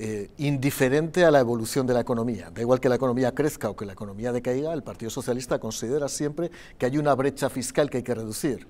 Eh, indiferente a la evolución de la economía. Da igual que la economía crezca o que la economía decaiga, el Partido Socialista considera siempre que hay una brecha fiscal que hay que reducir,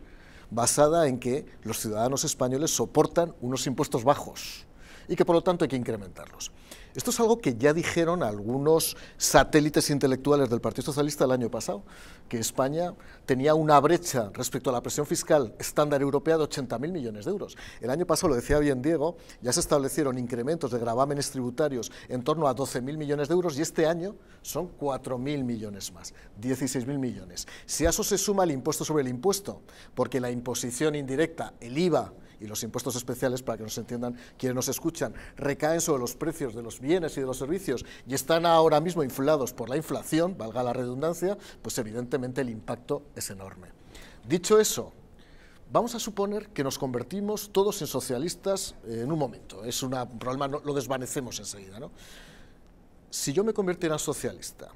basada en que los ciudadanos españoles soportan unos impuestos bajos y que por lo tanto hay que incrementarlos. Esto es algo que ya dijeron algunos satélites intelectuales del Partido Socialista el año pasado, que España tenía una brecha respecto a la presión fiscal estándar europea de 80.000 millones de euros. El año pasado, lo decía bien Diego, ya se establecieron incrementos de gravámenes tributarios en torno a 12.000 millones de euros y este año son 4.000 millones más, 16.000 millones. Si a eso se suma el impuesto sobre el impuesto, porque la imposición indirecta, el IVA, y los impuestos especiales, para que nos entiendan quienes nos escuchan, recaen sobre los precios de los bienes y de los servicios y están ahora mismo inflados por la inflación, valga la redundancia, pues evidentemente el impacto es enorme. Dicho eso, Vamos a suponer que nos convertimos todos en socialistas en un momento. Es un problema, lo desvanecemos enseguida. ¿no? Si yo me convirtiera en socialista,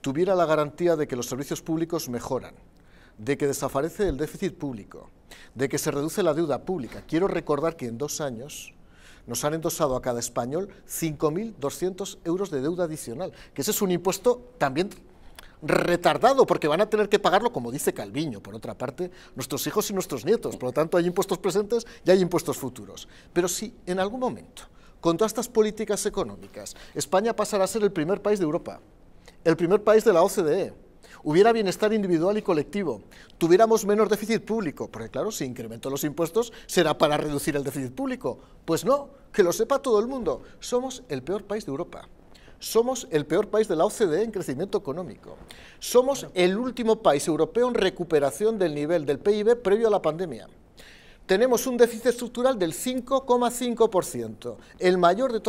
tuviera la garantía de que los servicios públicos mejoran, de que desaparece el déficit público, de que se reduce la deuda pública. Quiero recordar que en dos años nos han endosado a cada español 5.200 euros de deuda adicional, que ese es un impuesto también retardado, porque van a tener que pagarlo, como dice Calviño, por otra parte, nuestros hijos y nuestros nietos. Por lo tanto, hay impuestos presentes y hay impuestos futuros. Pero si en algún momento, con todas estas políticas económicas, España pasará a ser el primer país de Europa, el primer país de la OCDE, hubiera bienestar individual y colectivo, tuviéramos menos déficit público, porque claro, si incremento los impuestos será para reducir el déficit público. Pues no, que lo sepa todo el mundo, somos el peor país de Europa. Somos el peor país de la OCDE en crecimiento económico. Somos el último país europeo en recuperación del nivel del PIB previo a la pandemia tenemos un déficit estructural del 5,5%, el mayor de todos